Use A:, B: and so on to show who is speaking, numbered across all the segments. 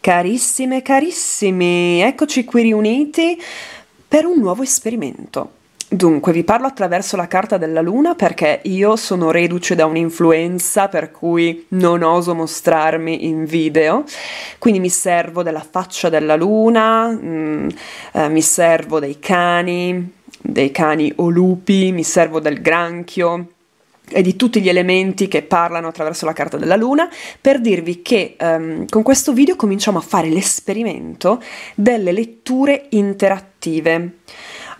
A: Carissime, carissimi, eccoci qui riuniti per un nuovo esperimento. Dunque, vi parlo attraverso la carta della luna perché io sono reduce da un'influenza per cui non oso mostrarmi in video, quindi mi servo della faccia della luna, mh, mm, eh, mi servo dei cani, dei cani o lupi, mi servo del granchio, e di tutti gli elementi che parlano attraverso la carta della luna per dirvi che um, con questo video cominciamo a fare l'esperimento delle letture interattive.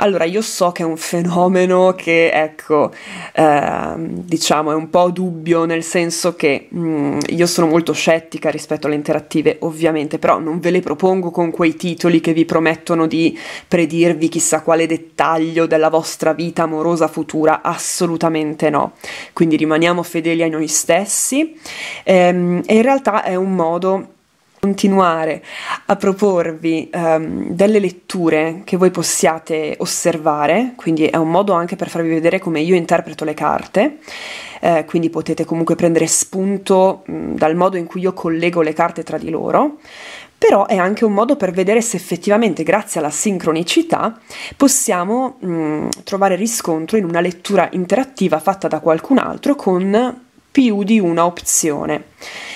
A: Allora, io so che è un fenomeno che, ecco, eh, diciamo, è un po' dubbio, nel senso che mh, mm, io sono molto scettica rispetto alle interattive, ovviamente, però non ve le propongo con quei titoli che vi promettono di predirvi chissà quale dettaglio della vostra vita amorosa futura, assolutamente no. Quindi rimaniamo fedeli a noi stessi ehm, e in realtà è un modo continuare a proporvi um, delle letture che voi possiate osservare, quindi è un modo anche per farvi vedere come io interpreto le carte, eh, quindi potete comunque prendere spunto mh, dal modo in cui io collego le carte tra di loro, però è anche un modo per vedere se effettivamente grazie alla sincronicità possiamo mh, trovare riscontro in una lettura interattiva fatta da qualcun altro con più di una opzione.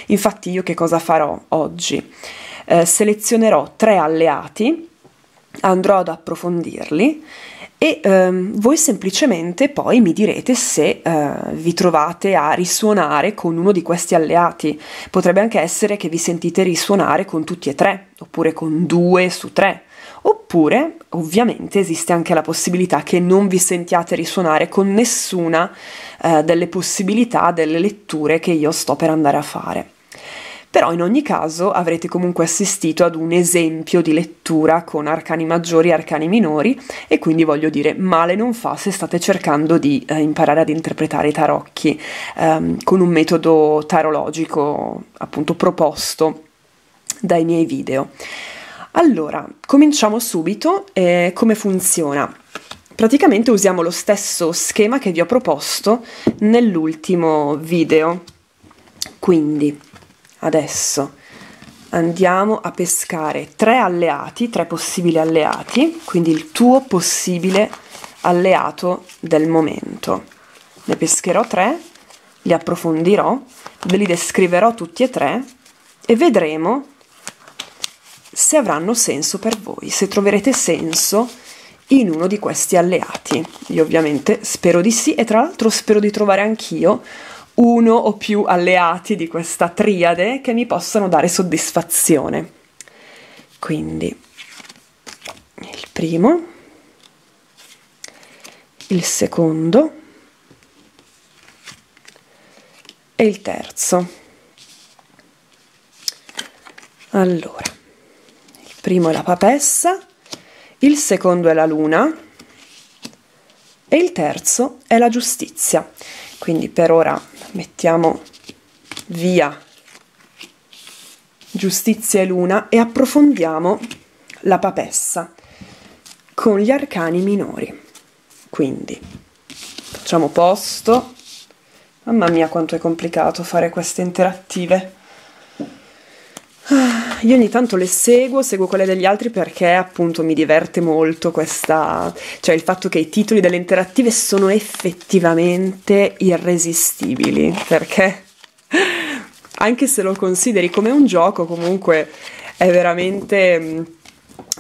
A: Infatti io che cosa farò oggi? Eh, selezionerò tre alleati, andrò ad approfondirli e ehm, voi semplicemente poi mi direte se eh, vi trovate a risuonare con uno di questi alleati. Potrebbe anche essere che vi sentite risuonare con tutti e tre, oppure con due su tre. Oppure, ovviamente, esiste anche la possibilità che non vi sentiate risuonare con nessuna eh, delle possibilità delle letture che io sto per andare a fare. Però in ogni caso avrete comunque assistito ad un esempio di lettura con arcani maggiori e arcani minori e quindi voglio dire male non fa se state cercando di eh, imparare ad interpretare i tarocchi ehm, con un metodo tarologico appunto proposto dai miei video. Allora, cominciamo subito. Eh, come funziona? Praticamente usiamo lo stesso schema che vi ho proposto nell'ultimo video. Quindi, adesso andiamo a pescare tre alleati, tre possibili alleati, quindi il tuo possibile alleato del momento. Ne pescherò tre, li approfondirò, ve li descriverò tutti e tre e vedremo se avranno senso per voi, se troverete senso in uno di questi alleati. Io ovviamente spero di sì e tra l'altro spero di trovare anch'io uno o più alleati di questa triade che mi possano dare soddisfazione. Quindi il primo, il secondo e il terzo. Allora, primo è la papessa, il secondo è la luna e il terzo è la giustizia. Quindi per ora mettiamo via giustizia e luna e approfondiamo la papessa con gli arcani minori. Quindi facciamo posto. Mamma mia quanto è complicato fare queste interattive. Ah, io ogni tanto le seguo, seguo quelle degli altri perché appunto mi diverte molto questa, cioè il fatto che i titoli delle interattive sono effettivamente irresistibili, perché anche se lo consideri come un gioco comunque è veramente mm,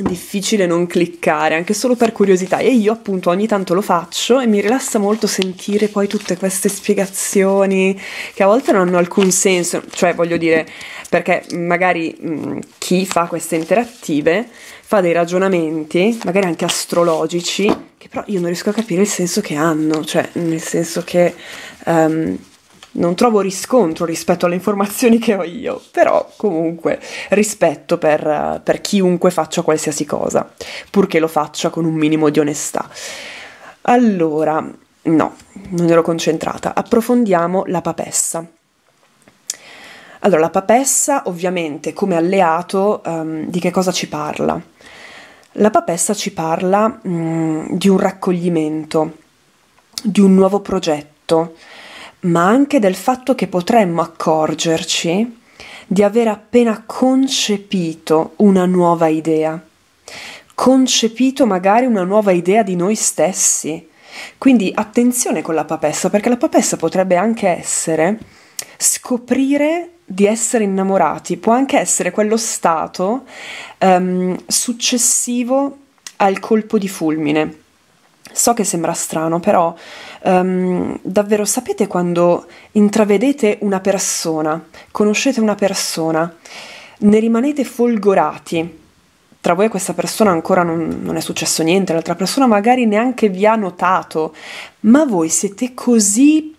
A: difficile non cliccare, anche solo per curiosità. E io appunto ogni tanto lo faccio e mi rilassa molto sentire poi tutte queste spiegazioni che a volte non hanno alcun senso, cioè voglio dire, perché magari mh, mm, chi fa queste interattive fa dei ragionamenti, magari anche astrologici, che però io non riesco a capire il senso che hanno, cioè nel senso che... Um, non trovo riscontro rispetto alle informazioni che ho io, però comunque rispetto per, per chiunque faccia qualsiasi cosa, purché lo faccia con un minimo di onestà. Allora, no, non ero concentrata, approfondiamo la papessa. Allora, la papessa ovviamente come alleato um, di che cosa ci parla? La papessa ci parla um, di un raccoglimento, di un nuovo progetto, ma anche del fatto che potremmo accorgerci di aver appena concepito una nuova idea, concepito magari una nuova idea di noi stessi. Quindi attenzione con la papessa, perché la papessa potrebbe anche essere scoprire di essere innamorati, può anche essere quello stato um, successivo al colpo di fulmine. So che sembra strano, però Um, davvero sapete quando intravedete una persona, conoscete una persona, ne rimanete folgorati. Tra voi e questa persona ancora non, non è successo niente, l'altra persona magari neanche vi ha notato, ma voi siete così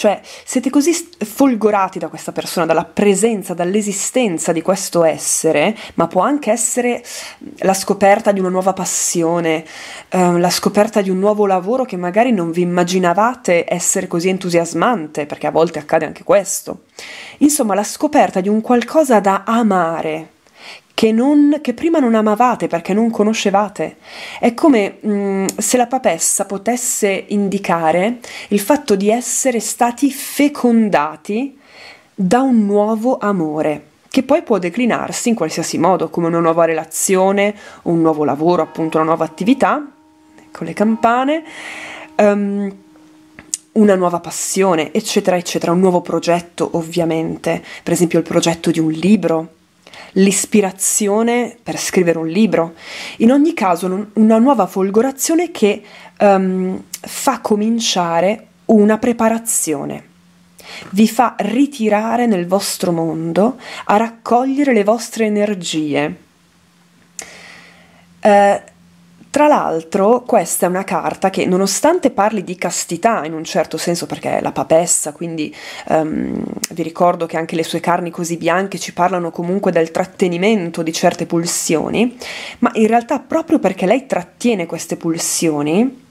A: cioè, siete così folgorati da questa persona, dalla presenza, dall'esistenza di questo essere, ma può anche essere la scoperta di una nuova passione, eh, la scoperta di un nuovo lavoro che magari non vi immaginavate essere così entusiasmante, perché a volte accade anche questo. Insomma, la scoperta di un qualcosa da amare che, non, che prima non amavate perché non conoscevate. È come mh, mm, se la papessa potesse indicare il fatto di essere stati fecondati da un nuovo amore che poi può declinarsi in qualsiasi modo, come una nuova relazione, un nuovo lavoro, appunto una nuova attività, ecco le campane, um, una nuova passione, eccetera, eccetera, un nuovo progetto ovviamente, per esempio il progetto di un libro, l'ispirazione per scrivere un libro. In ogni caso, una nuova folgorazione che um, fa cominciare una preparazione. Vi fa ritirare nel vostro mondo a raccogliere le vostre energie. Uh, tra l'altro, questa è una carta che, nonostante parli di castità in un certo senso, perché è la papessa, quindi um, vi ricordo che anche le sue carni così bianche ci parlano comunque del trattenimento di certe pulsioni, ma in realtà proprio perché lei trattiene queste pulsioni,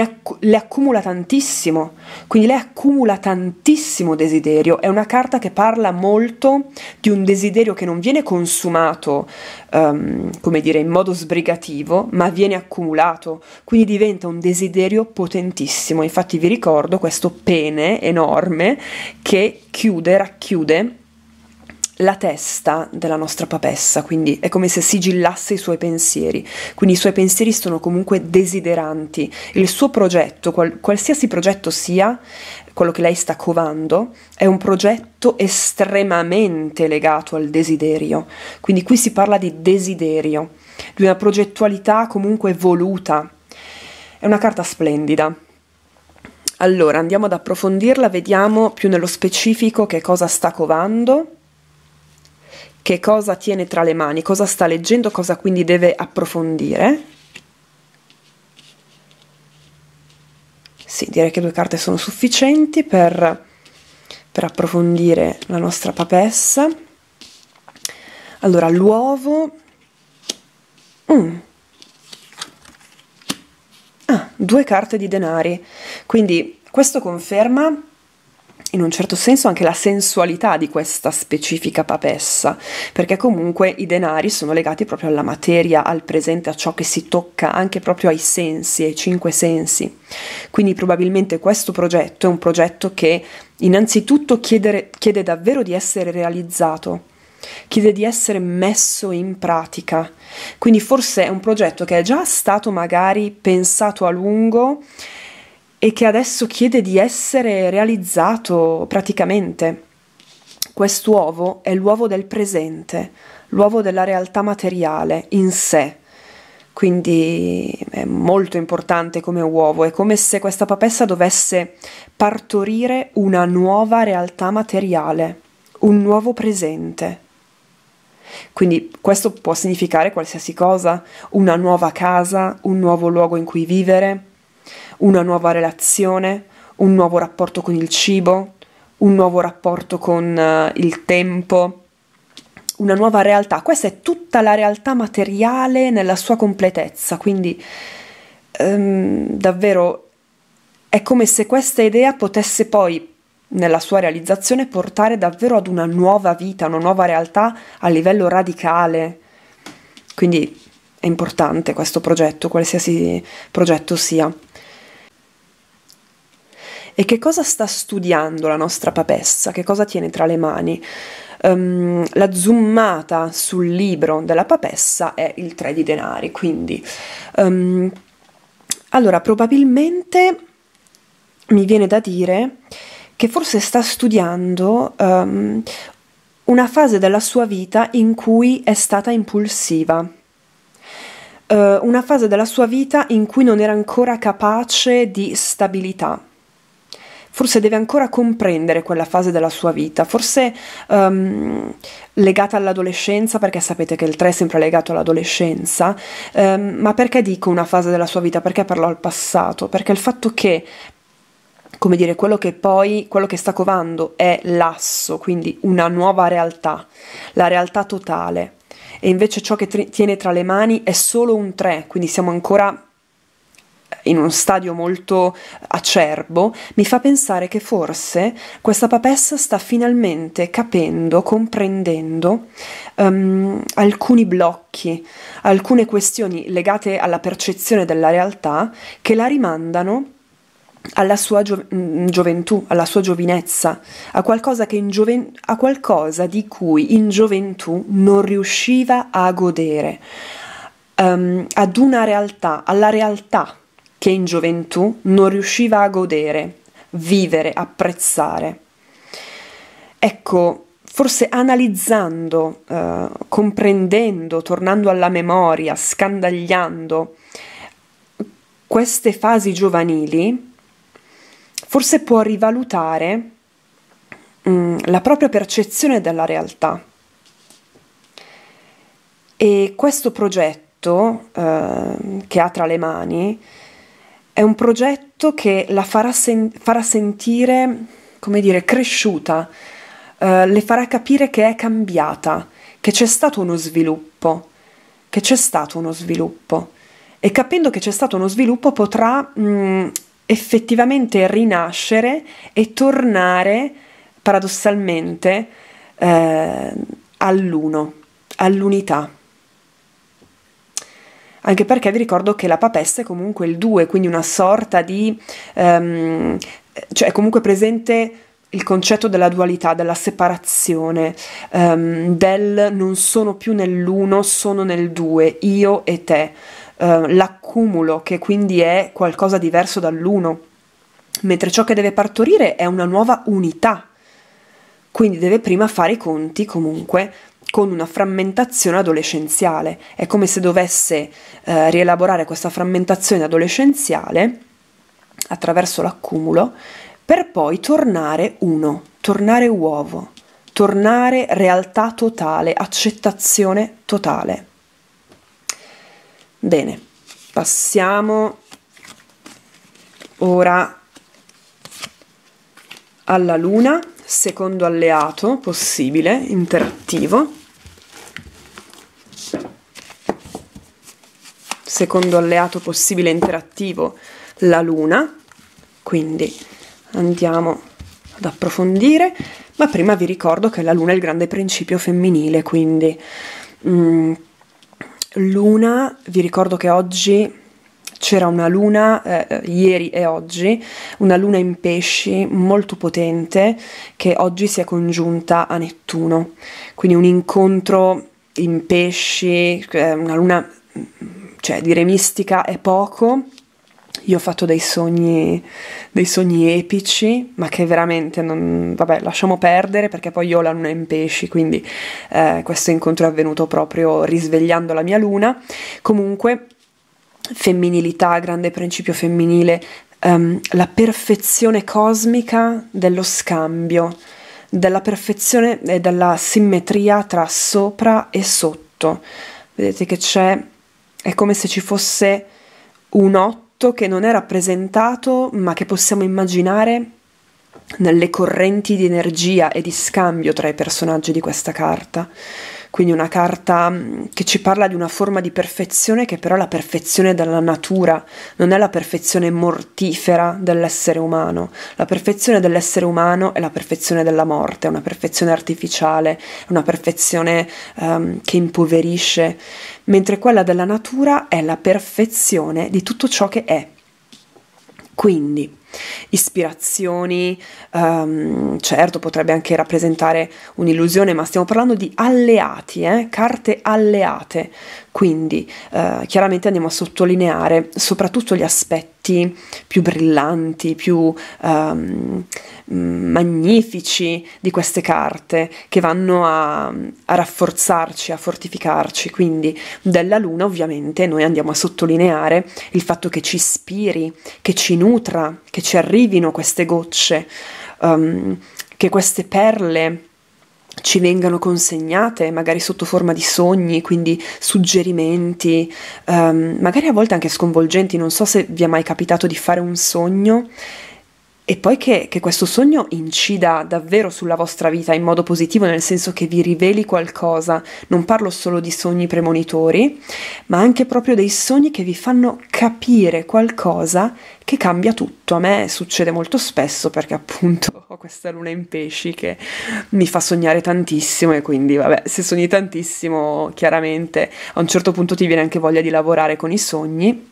A: acc- le accumula tantissimo, quindi lei accumula tantissimo desiderio, è una carta che parla molto di un desiderio che non viene consumato, um, come dire, in modo sbrigativo, ma viene accumulato, quindi diventa un desiderio potentissimo. Infatti vi ricordo questo pene enorme che chiude, racchiude la testa della nostra papessa, quindi è come se sigillasse i suoi pensieri, quindi i suoi pensieri sono comunque desideranti, il suo progetto, qual- qualsiasi progetto sia, quello che lei sta covando, è un progetto estremamente legato al desiderio, quindi qui si parla di desiderio, di una progettualità comunque voluta, è una carta splendida. Allora, andiamo ad approfondirla, vediamo più nello specifico che cosa sta covando che cosa tiene tra le mani, cosa sta leggendo, cosa quindi deve approfondire. Sì, direi che due carte sono sufficienti per, per approfondire la nostra papessa. Allora, l'uovo... Mm. Ah, due carte di denari. Quindi questo conferma in un certo senso anche la sensualità di questa specifica papessa, perché comunque i denari sono legati proprio alla materia, al presente, a ciò che si tocca, anche proprio ai sensi, ai cinque sensi. Quindi probabilmente questo progetto è un progetto che innanzitutto chiedere, chiede davvero di essere realizzato, chiede di essere messo in pratica. Quindi forse è un progetto che è già stato magari pensato a lungo, e che adesso chiede di essere realizzato praticamente. Quest'uovo è l'uovo del presente, l'uovo della realtà materiale in sé. Quindi è molto importante come uovo, è come se questa papessa dovesse partorire una nuova realtà materiale, un nuovo presente. Quindi questo può significare qualsiasi cosa, una nuova casa, un nuovo luogo in cui vivere, una nuova relazione, un nuovo rapporto con il cibo, un nuovo rapporto con eh, il tempo, una nuova realtà. Questa è tutta la realtà materiale nella sua completezza, quindi ehm, davvero è come se questa idea potesse poi nella sua realizzazione portare davvero ad una nuova vita, una nuova realtà a livello radicale. Quindi è importante questo progetto, qualsiasi progetto sia. E che cosa sta studiando la nostra papessa? Che cosa tiene tra le mani? Um, la zoomata sul libro della papessa è il 3 di denari, quindi... Um, allora, probabilmente mi viene da dire che forse sta studiando um, una fase della sua vita in cui è stata impulsiva, uh, una fase della sua vita in cui non era ancora capace di stabilità forse deve ancora comprendere quella fase della sua vita, forse um, legata all'adolescenza, perché sapete che il 3 è sempre legato all'adolescenza, um, ma perché dico una fase della sua vita? Perché parlo al passato? Perché il fatto che come dire, quello che poi, quello che sta covando è l'asso, quindi una nuova realtà, la realtà totale, e invece ciò che tiene tra le mani è solo un 3, quindi siamo ancora in uno stadio molto acerbo, mi fa pensare che forse questa papessa sta finalmente capendo, comprendendo um, alcuni blocchi, alcune questioni legate alla percezione della realtà che la rimandano alla sua gio- mm, mm, gioventù, alla sua giovinezza, a qualcosa, gioven- a qualcosa, di cui in gioventù non riusciva a godere, um, ad una realtà, alla realtà che in gioventù non riusciva a godere, vivere, apprezzare. Ecco, forse analizzando, eh, comprendendo, tornando alla memoria, scandagliando queste fasi giovanili, forse può rivalutare mh, mm, la propria percezione della realtà. E questo progetto eh, che ha tra le mani è un progetto che la farà, sen- farà sentire, come dire, cresciuta, eh, le farà capire che è cambiata, che c'è stato uno sviluppo, che c'è stato uno sviluppo. E capendo che c'è stato uno sviluppo potrà mh, mm, effettivamente rinascere e tornare paradossalmente eh, all'uno, all'unità anche perché vi ricordo che la papessa è comunque il 2, quindi una sorta di... Um, cioè è comunque presente il concetto della dualità, della separazione, um, del non sono più nell'uno, sono nel due, io e te, uh, l'accumulo che quindi è qualcosa diverso dall'uno, mentre ciò che deve partorire è una nuova unità, quindi deve prima fare i conti comunque con una frammentazione adolescenziale. È come se dovesse eh, rielaborare questa frammentazione adolescenziale attraverso l'accumulo per poi tornare uno, tornare uovo, tornare realtà totale, accettazione totale. Bene, passiamo ora alla Luna, secondo alleato possibile, interattivo. secondo alleato possibile interattivo la Luna, quindi andiamo ad approfondire, ma prima vi ricordo che la Luna è il grande principio femminile, quindi mh, mm, Luna, vi ricordo che oggi c'era una luna, eh, ieri e oggi, una luna in pesci molto potente che oggi si è congiunta a Nettuno, quindi un incontro in pesci, eh, una luna mm, cioè dire mistica è poco, io ho fatto dei sogni, dei sogni epici, ma che veramente non... vabbè, lasciamo perdere perché poi io ho la luna in pesci, quindi eh, questo incontro è avvenuto proprio risvegliando la mia luna. Comunque, femminilità, grande principio femminile, um, la perfezione cosmica dello scambio, della perfezione e della simmetria tra sopra e sotto. Vedete che c'è è come se ci fosse un otto che non è rappresentato, ma che possiamo immaginare nelle correnti di energia e di scambio tra i personaggi di questa carta quindi una carta mm, che ci parla di una forma di perfezione che però è la perfezione della natura, non è la perfezione mortifera dell'essere umano. La perfezione dell'essere umano è la perfezione della morte, è una perfezione artificiale, è una perfezione um, che impoverisce, mentre quella della natura è la perfezione di tutto ciò che è. Quindi, ispirazioni, um, certo potrebbe anche rappresentare un'illusione, ma stiamo parlando di alleati, eh? carte alleate, quindi uh, chiaramente andiamo a sottolineare soprattutto gli aspetti piatti più brillanti, più um, magnifici di queste carte che vanno a, a rafforzarci, a fortificarci. Quindi della luna ovviamente noi andiamo a sottolineare il fatto che ci ispiri, che ci nutra, che ci arrivino queste gocce, um, che queste perle ci vengano consegnate, magari sotto forma di sogni, quindi suggerimenti, um, magari a volte anche sconvolgenti. Non so se vi è mai capitato di fare un sogno e poi che, che, questo sogno incida davvero sulla vostra vita in modo positivo, nel senso che vi riveli qualcosa. Non parlo solo di sogni premonitori, ma anche proprio dei sogni che vi fanno capire qualcosa che cambia tutto. A me succede molto spesso perché appunto ho questa luna in pesci che mi fa sognare tantissimo e quindi vabbè, se sogni tantissimo chiaramente a un certo punto ti viene anche voglia di lavorare con i sogni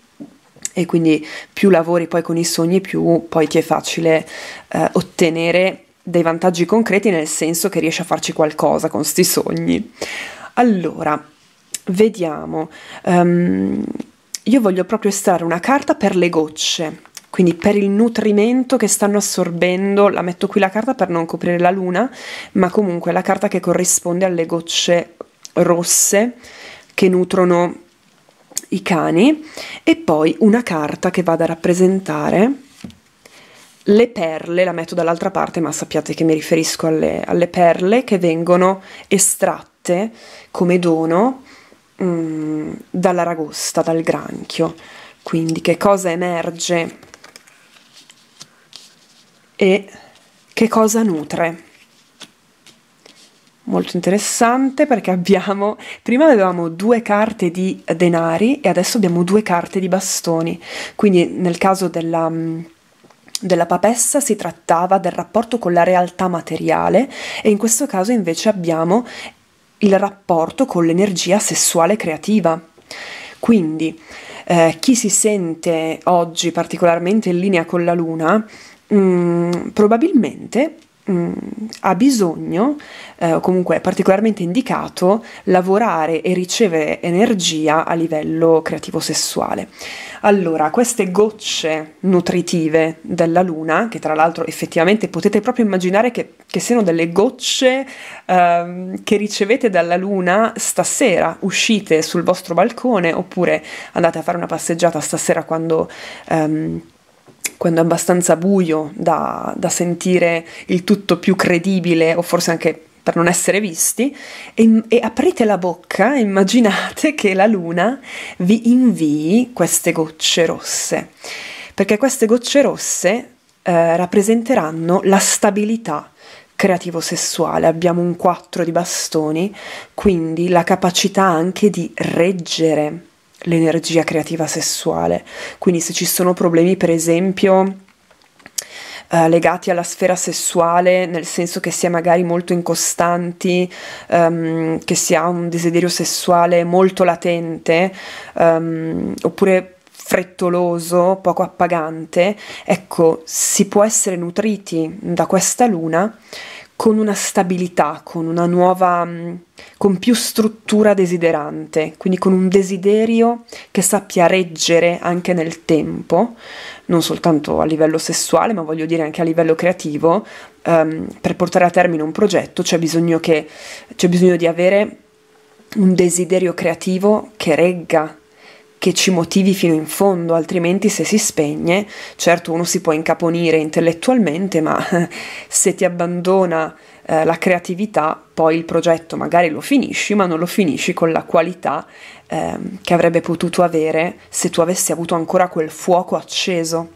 A: e quindi più lavori poi con i sogni, più poi ti è facile eh, ottenere dei vantaggi concreti nel senso che riesci a farci qualcosa con questi sogni. Allora, vediamo. Um, io voglio proprio estrarre una carta per le gocce, quindi per il nutrimento che stanno assorbendo, la metto qui la carta per non coprire la luna, ma comunque la carta che corrisponde alle gocce rosse che nutrono i cani e poi una carta che vada a rappresentare le perle, la metto dall'altra parte ma sappiate che mi riferisco alle, alle perle che vengono estratte come dono mm, dall'aragosta, dal granchio. Quindi che cosa emerge e che cosa nutre molto interessante perché abbiamo prima avevamo due carte di denari e adesso abbiamo due carte di bastoni quindi nel caso della, mm, della papessa si trattava del rapporto con la realtà materiale e in questo caso invece abbiamo il rapporto con l'energia sessuale creativa quindi eh, chi si sente oggi particolarmente in linea con la luna mh, mm, probabilmente mh, mm, ha bisogno, eh, comunque è particolarmente indicato, lavorare e ricevere energia a livello creativo sessuale. Allora, queste gocce nutritive della luna, che tra l'altro effettivamente potete proprio immaginare che, che siano delle gocce eh, che ricevete dalla luna stasera, uscite sul vostro balcone oppure andate a fare una passeggiata stasera quando... Ehm, quando è abbastanza buio da, da sentire il tutto più credibile o forse anche per non essere visti, e, e, aprite la bocca e immaginate che la luna vi invii queste gocce rosse, perché queste gocce rosse eh, rappresenteranno la stabilità creativo sessuale, abbiamo un 4 di bastoni, quindi la capacità anche di reggere l'energia creativa sessuale. Quindi se ci sono problemi, per esempio, eh, legati alla sfera sessuale, nel senso che si è magari molto incostanti, um, che si ha un desiderio sessuale molto latente, um, oppure frettoloso, poco appagante, ecco, si può essere nutriti da questa luna con una stabilità, con una nuova, mm, con più struttura desiderante, quindi con un desiderio che sappia reggere anche nel tempo, non soltanto a livello sessuale, ma voglio dire anche a livello creativo, um, per portare a termine un progetto c'è bisogno, che, c'è bisogno di avere un desiderio creativo che regga che ci motivi fino in fondo, altrimenti se si spegne, certo uno si può incaponire intellettualmente, ma se ti abbandona eh, la creatività, poi il progetto magari lo finisci, ma non lo finisci con la qualità eh, che avrebbe potuto avere se tu avessi avuto ancora quel fuoco acceso.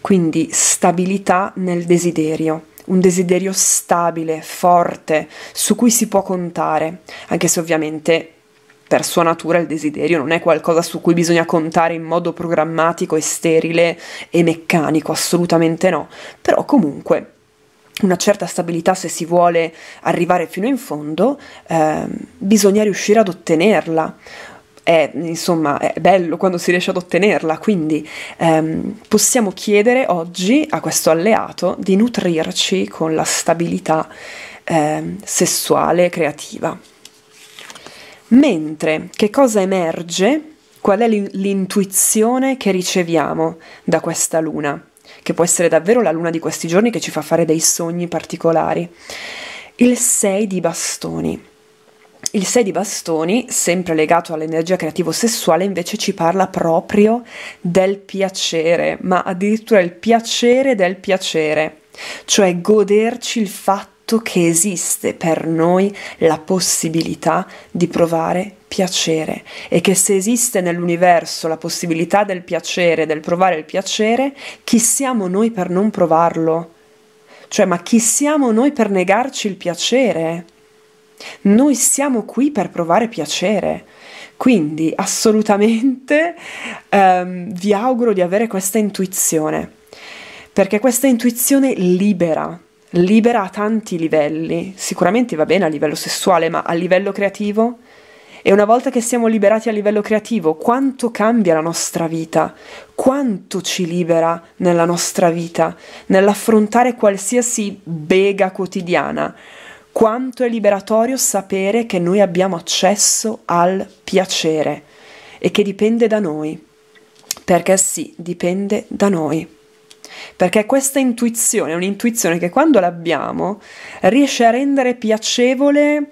A: Quindi stabilità nel desiderio un desiderio stabile, forte, su cui si può contare, anche se ovviamente per sua natura il desiderio non è qualcosa su cui bisogna contare in modo programmatico e sterile e meccanico, assolutamente no, però comunque una certa stabilità se si vuole arrivare fino in fondo, eh, bisogna riuscire ad ottenerla. È, insomma, è bello quando si riesce ad ottenerla, quindi ehm, possiamo chiedere oggi a questo alleato di nutrirci con la stabilità ehm, sessuale creativa. Mentre che cosa emerge? Qual è l'intuizione che riceviamo da questa luna? Che può essere davvero la luna di questi giorni che ci fa fare dei sogni particolari. Il 6 di bastoni. Il 6 di bastoni, sempre legato all'energia creativo-sessuale, invece ci parla proprio del piacere, ma addirittura il piacere del piacere, cioè goderci il fatto detto che esiste per noi la possibilità di provare piacere e che se esiste nell'universo la possibilità del piacere, del provare il piacere, chi siamo noi per non provarlo? Cioè, ma chi siamo noi per negarci il piacere? Noi siamo qui per provare piacere. Quindi assolutamente ehm, vi auguro di avere questa intuizione, perché questa intuizione libera libera a tanti livelli, sicuramente va bene a livello sessuale, ma a livello creativo? E una volta che siamo liberati a livello creativo, quanto cambia la nostra vita? Quanto ci libera nella nostra vita, nell'affrontare qualsiasi bega quotidiana? Quanto è liberatorio sapere che noi abbiamo accesso al piacere e che dipende da noi? Perché sì, dipende da noi perché questa intuizione è un'intuizione che quando l'abbiamo riesce a rendere piacevole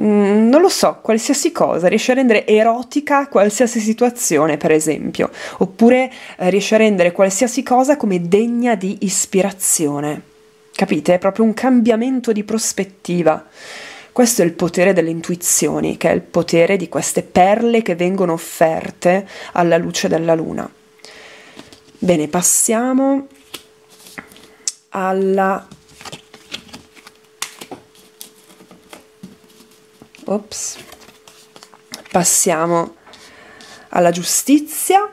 A: mm, non lo so, qualsiasi cosa, riesce a rendere erotica qualsiasi situazione, per esempio, oppure eh, riesce a rendere qualsiasi cosa come degna di ispirazione. Capite? È proprio un cambiamento di prospettiva. Questo è il potere delle intuizioni, che è il potere di queste perle che vengono offerte alla luce della luna. Bene, passiamo alla Ops. Passiamo alla giustizia.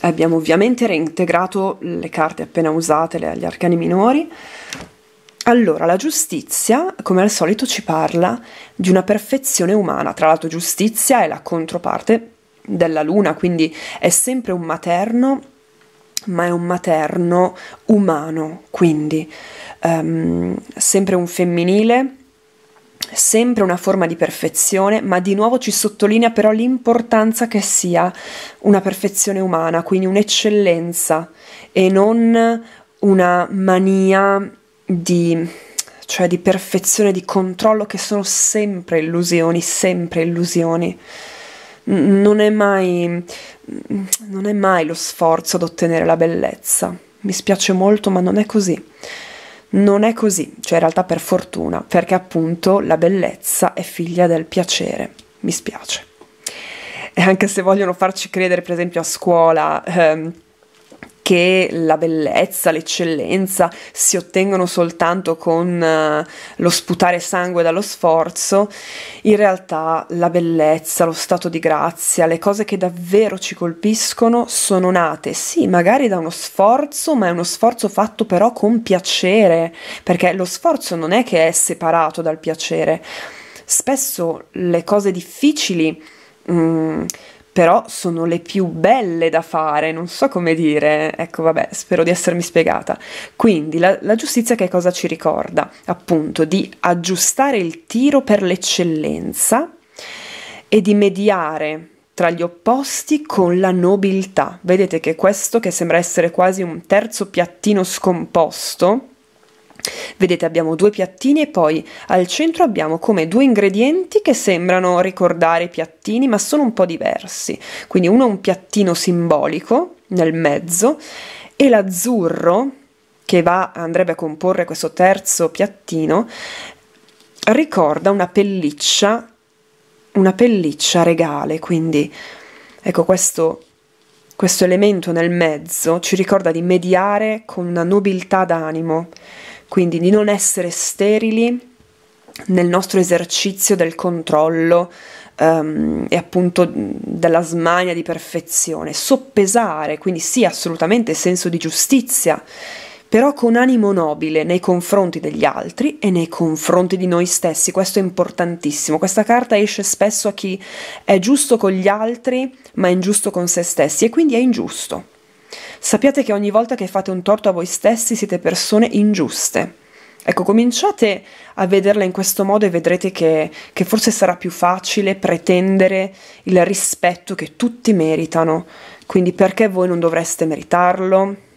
A: Abbiamo ovviamente reintegrato le carte appena usate, le, gli arcani minori. Allora, la giustizia, come al solito, ci parla di una perfezione umana. Tra l'altro giustizia è la controparte della luna, quindi è sempre un materno, ma è un materno umano, quindi um, sempre un femminile, sempre una forma di perfezione, ma di nuovo ci sottolinea però l'importanza che sia una perfezione umana, quindi un'eccellenza e non una mania di cioè di perfezione, di controllo che sono sempre illusioni, sempre illusioni non è mai, non è mai lo sforzo ad ottenere la bellezza. Mi spiace molto, ma non è così. Non è così, cioè in realtà per fortuna, perché appunto la bellezza è figlia del piacere. Mi spiace. E anche se vogliono farci credere, per esempio, a scuola. Ehm, che la bellezza, l'eccellenza si ottengono soltanto con uh, lo sputare sangue dallo sforzo, in realtà la bellezza, lo stato di grazia, le cose che davvero ci colpiscono sono nate, sì, magari da uno sforzo, ma è uno sforzo fatto però con piacere, perché lo sforzo non è che è separato dal piacere. Spesso le cose difficili... Mm, però sono le più belle da fare, non so come dire, ecco vabbè, spero di essermi spiegata. Quindi la, la giustizia che cosa ci ricorda? Appunto di aggiustare il tiro per l'eccellenza e di mediare tra gli opposti con la nobiltà. Vedete che questo, che sembra essere quasi un terzo piattino scomposto, Vedete abbiamo due piattini e poi al centro abbiamo come due ingredienti che sembrano ricordare i piattini ma sono un po' diversi, quindi uno è un piattino simbolico nel mezzo e l'azzurro che va, andrebbe a comporre questo terzo piattino ricorda una pelliccia, una pelliccia regale, quindi ecco questo questo elemento nel mezzo ci ricorda di mediare con una nobiltà d'animo, quindi di non essere sterili nel nostro esercizio del controllo um, e appunto della smania di perfezione, soppesare, quindi sì assolutamente senso di giustizia, però con animo nobile nei confronti degli altri e nei confronti di noi stessi, questo è importantissimo, questa carta esce spesso a chi è giusto con gli altri ma è ingiusto con se stessi e quindi è ingiusto. Sappiate che ogni volta che fate un torto a voi stessi siete persone ingiuste. Ecco, cominciate a vederla in questo modo e vedrete che, che forse sarà più facile pretendere il rispetto che tutti meritano. Quindi perché voi non dovreste meritarlo?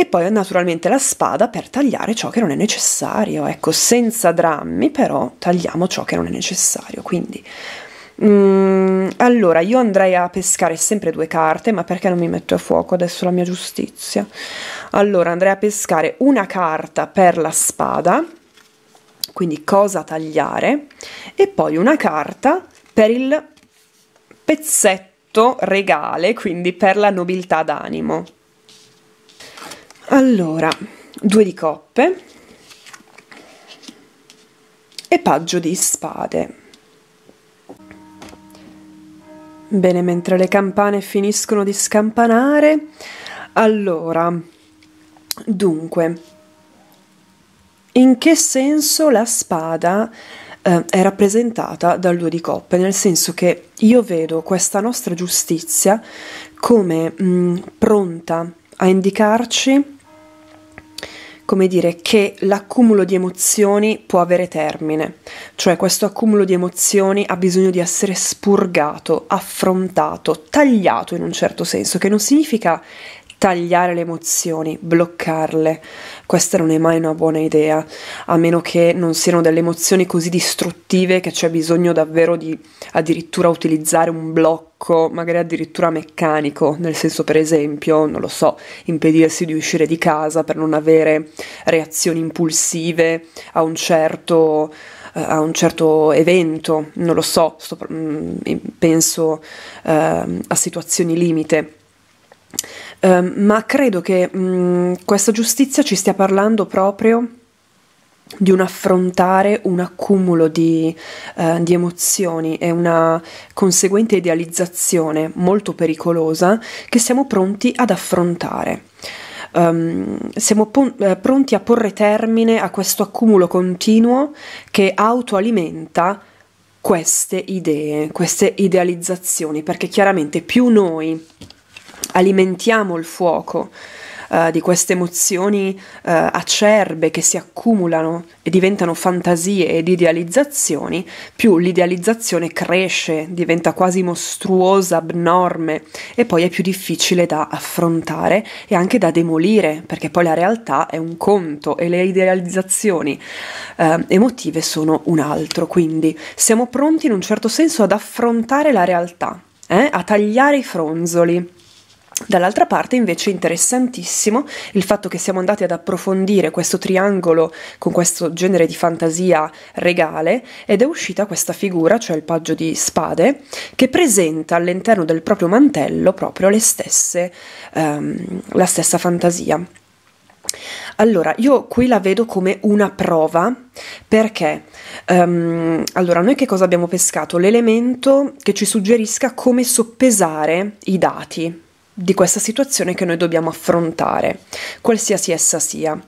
A: e poi naturalmente la spada per tagliare ciò che non è necessario, ecco, senza drammi però tagliamo ciò che non è necessario, quindi Mm, allora, io andrei a pescare sempre due carte, ma perché non mi metto a fuoco adesso la mia giustizia? Allora, andrei a pescare una carta per la spada, quindi cosa tagliare, e poi una carta per il pezzetto regale, quindi per la nobiltà d'animo. Allora, due di coppe e paggio di spade. Bene, mentre le campane finiscono di scampanare, allora, dunque, in che senso la spada eh, è rappresentata dal due di coppe? Nel senso che io vedo questa nostra giustizia come mh, mm, pronta a indicarci come dire, che l'accumulo di emozioni può avere termine, cioè questo accumulo di emozioni ha bisogno di essere spurgato, affrontato, tagliato in un certo senso, che non significa tagliare le emozioni, bloccarle, questa non è mai una buona idea, a meno che non siano delle emozioni così distruttive che c'è bisogno davvero di addirittura utilizzare un blocco, magari addirittura meccanico, nel senso per esempio, non lo so, impedirsi di uscire di casa per non avere reazioni impulsive a un certo eh, a un certo evento, non lo so, sto, mm, penso uh, a situazioni limite. Ehm, ma credo che mh, mm, questa giustizia ci stia parlando proprio di un affrontare un accumulo di, eh, di, emozioni e una conseguente idealizzazione molto pericolosa che siamo pronti ad affrontare. Um, siamo pon- eh, pronti a porre termine a questo accumulo continuo che autoalimenta queste idee, queste idealizzazioni, perché chiaramente più noi alimentiamo il fuoco uh, di queste emozioni uh, acerbe che si accumulano e diventano fantasie ed idealizzazioni, più l'idealizzazione cresce, diventa quasi mostruosa, abnorme e poi è più difficile da affrontare e anche da demolire, perché poi la realtà è un conto e le idealizzazioni uh, emotive sono un altro, quindi siamo pronti in un certo senso ad affrontare la realtà, eh? a tagliare i fronzoli Dall'altra parte invece è interessantissimo il fatto che siamo andati ad approfondire questo triangolo con questo genere di fantasia regale ed è uscita questa figura, cioè il paggio di spade, che presenta all'interno del proprio mantello proprio stesse, ehm, la stessa fantasia. Allora, io qui la vedo come una prova perché, um, allora, noi che cosa abbiamo pescato? L'elemento che ci suggerisca come soppesare i dati, di questa situazione che noi dobbiamo affrontare, qualsiasi essa sia.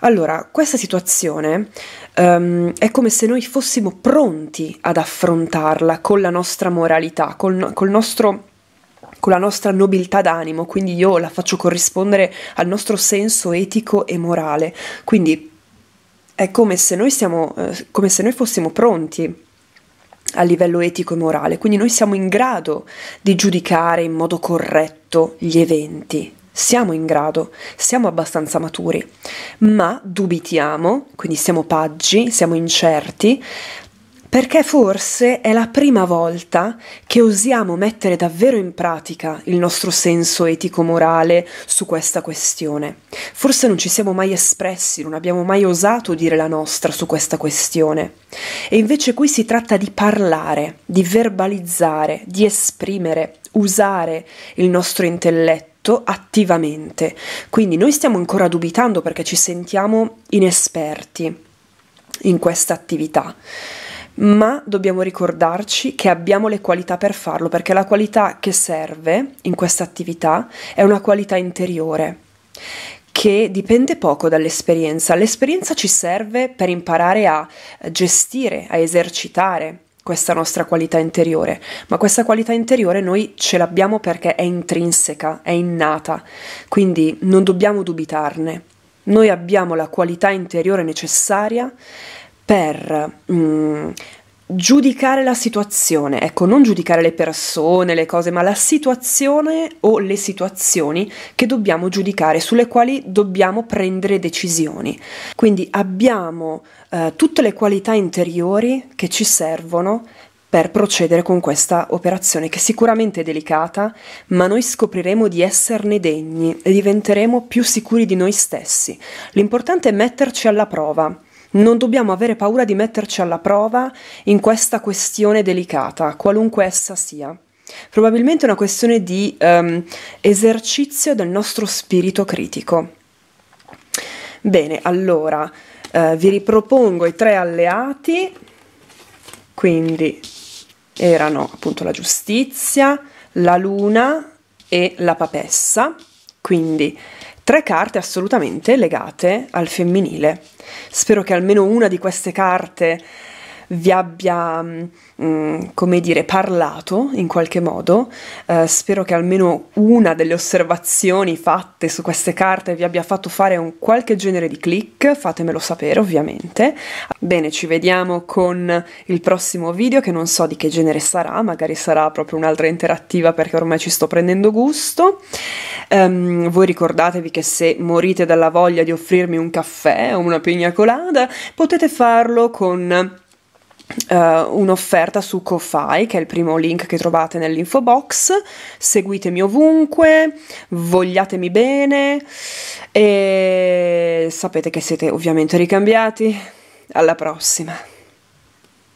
A: Allora, questa situazione um, è come se noi fossimo pronti ad affrontarla con la nostra moralità, col, col nostro con la nostra nobiltà d'animo, quindi io la faccio corrispondere al nostro senso etico e morale. Quindi è come se noi, siamo, eh, come se noi fossimo pronti a livello etico e morale, quindi noi siamo in grado di giudicare in modo corretto gli eventi, siamo in grado, siamo abbastanza maturi, ma dubitiamo, quindi siamo paggi, siamo incerti perché forse è la prima volta che osiamo mettere davvero in pratica il nostro senso etico-morale su questa questione. Forse non ci siamo mai espressi, non abbiamo mai osato dire la nostra su questa questione. E invece qui si tratta di parlare, di verbalizzare, di esprimere, usare il nostro intelletto attivamente. Quindi noi stiamo ancora dubitando perché ci sentiamo inesperti in questa attività ma dobbiamo ricordarci che abbiamo le qualità per farlo, perché la qualità che serve in questa attività è una qualità interiore che dipende poco dall'esperienza. L'esperienza ci serve per imparare a gestire, a esercitare questa nostra qualità interiore, ma questa qualità interiore noi ce l'abbiamo perché è intrinseca, è innata, quindi non dobbiamo dubitarne. Noi abbiamo la qualità interiore necessaria per mh, mm, giudicare la situazione, ecco, non giudicare le persone, le cose, ma la situazione o le situazioni che dobbiamo giudicare, sulle quali dobbiamo prendere decisioni. Quindi abbiamo eh, tutte le qualità interiori che ci servono per procedere con questa operazione che sicuramente è delicata, ma noi scopriremo di esserne degni e diventeremo più sicuri di noi stessi. L'importante è metterci alla prova non dobbiamo avere paura di metterci alla prova in questa questione delicata, qualunque essa sia. Probabilmente è una questione di um, esercizio del nostro spirito critico. Bene, allora eh, vi ripropongo i tre alleati, quindi erano appunto la giustizia, la luna e la papessa, quindi Tre carte assolutamente legate al femminile. Spero che almeno una di queste carte vi abbia, mh, mm, mm, come dire, parlato in qualche modo. Eh, spero che almeno una delle osservazioni fatte su queste carte vi abbia fatto fare un qualche genere di click, fatemelo sapere ovviamente. Bene, ci vediamo con il prossimo video che non so di che genere sarà, magari sarà proprio un'altra interattiva perché ormai ci sto prendendo gusto. Um, voi ricordatevi che se morite dalla voglia di offrirmi un caffè o una pigna colada, potete farlo con Uh, un'offerta su Ko-Fi, che è il primo link che trovate nell'info box. Seguitemi ovunque, vogliatemi bene e sapete che siete ovviamente ricambiati. Alla prossima!